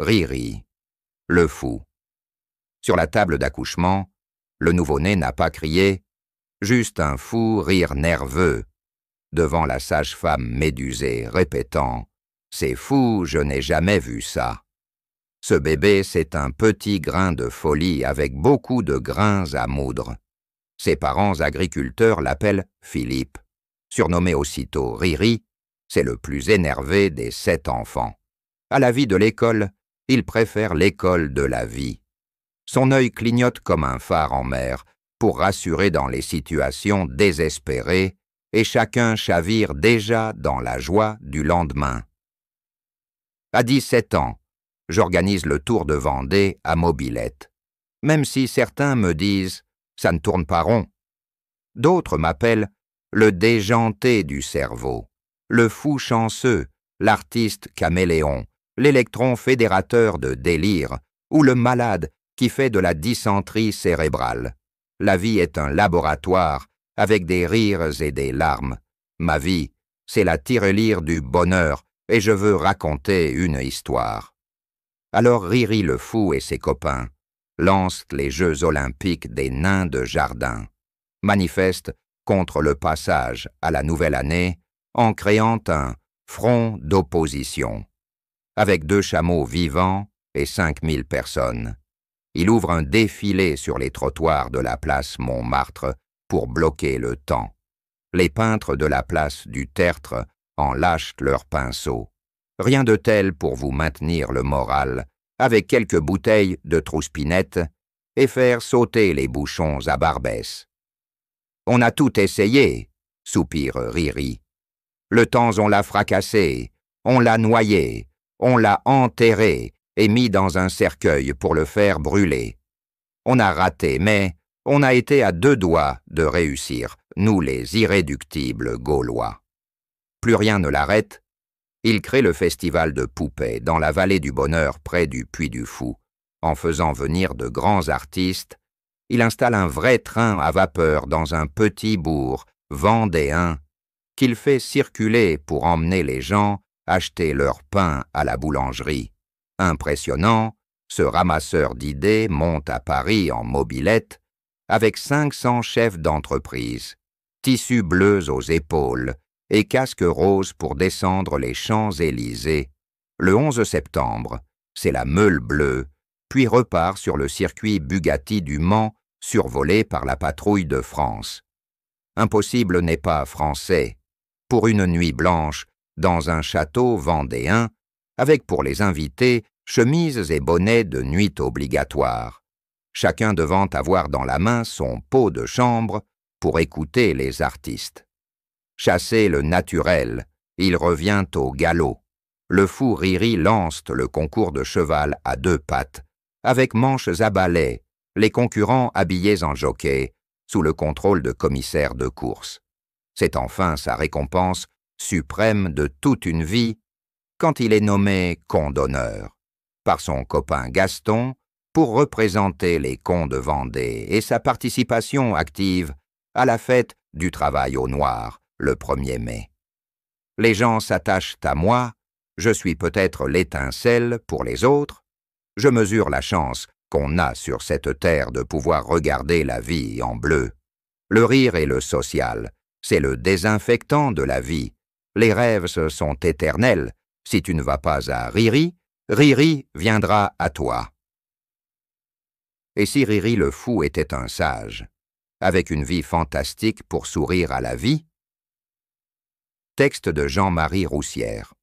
Riri, le fou. Sur la table d'accouchement, le nouveau-né n'a pas crié, juste un fou rire nerveux, devant la sage-femme médusée, répétant C'est fou, je n'ai jamais vu ça. Ce bébé, c'est un petit grain de folie avec beaucoup de grains à moudre. Ses parents agriculteurs l'appellent Philippe. Surnommé aussitôt Riri, c'est le plus énervé des sept enfants. À la vie de l'école, il préfère l'école de la vie. Son œil clignote comme un phare en mer, pour rassurer dans les situations désespérées, et chacun chavire déjà dans la joie du lendemain. À 17 ans, j'organise le Tour de Vendée à Mobilette, même si certains me disent « ça ne tourne pas rond ». D'autres m'appellent « le déjanté du cerveau », le fou chanceux, l'artiste caméléon l'électron fédérateur de délire, ou le malade qui fait de la dysenterie cérébrale. La vie est un laboratoire, avec des rires et des larmes. Ma vie, c'est la tirelire du bonheur, et je veux raconter une histoire. Alors Riri le fou et ses copains lancent les Jeux olympiques des nains de jardin, manifestent contre le passage à la nouvelle année en créant un front d'opposition avec deux chameaux vivants et cinq mille personnes. Il ouvre un défilé sur les trottoirs de la place Montmartre pour bloquer le temps. Les peintres de la place du Tertre en lâchent leurs pinceaux. Rien de tel pour vous maintenir le moral, avec quelques bouteilles de trouspinette et faire sauter les bouchons à Barbès. On a tout essayé, soupire Riri. Le temps on l'a fracassé, on l'a noyé, on l'a enterré et mis dans un cercueil pour le faire brûler. On a raté, mais on a été à deux doigts de réussir, nous les irréductibles Gaulois. Plus rien ne l'arrête, il crée le festival de poupées dans la vallée du bonheur près du Puy du Fou. En faisant venir de grands artistes, il installe un vrai train à vapeur dans un petit bourg vendéen qu'il fait circuler pour emmener les gens acheter leur pain à la boulangerie. Impressionnant, ce ramasseur d'idées monte à Paris en mobilette avec 500 chefs d'entreprise, tissus bleus aux épaules et casque rose pour descendre les Champs-Élysées. Le 11 septembre, c'est la meule bleue, puis repart sur le circuit Bugatti du Mans, survolé par la patrouille de France. Impossible n'est pas français. Pour une nuit blanche, dans un château vendéen, avec pour les invités chemises et bonnets de nuit obligatoires, chacun devant avoir dans la main son pot de chambre pour écouter les artistes. Chasser le naturel, il revient au galop. Le fou Riri lance le concours de cheval à deux pattes, avec manches à balai, les concurrents habillés en jockey, sous le contrôle de commissaires de course. C'est enfin sa récompense suprême de toute une vie, quand il est nommé con d'honneur par son copain Gaston pour représenter les cons de Vendée et sa participation active à la fête du travail au noir le 1er mai. Les gens s'attachent à moi, je suis peut-être l'étincelle pour les autres, je mesure la chance qu'on a sur cette terre de pouvoir regarder la vie en bleu. Le rire est le social, c'est le désinfectant de la vie, les rêves se sont éternels. Si tu ne vas pas à Riri, Riri viendra à toi. Et si Riri le fou était un sage, avec une vie fantastique pour sourire à la vie Texte de Jean-Marie Roussière.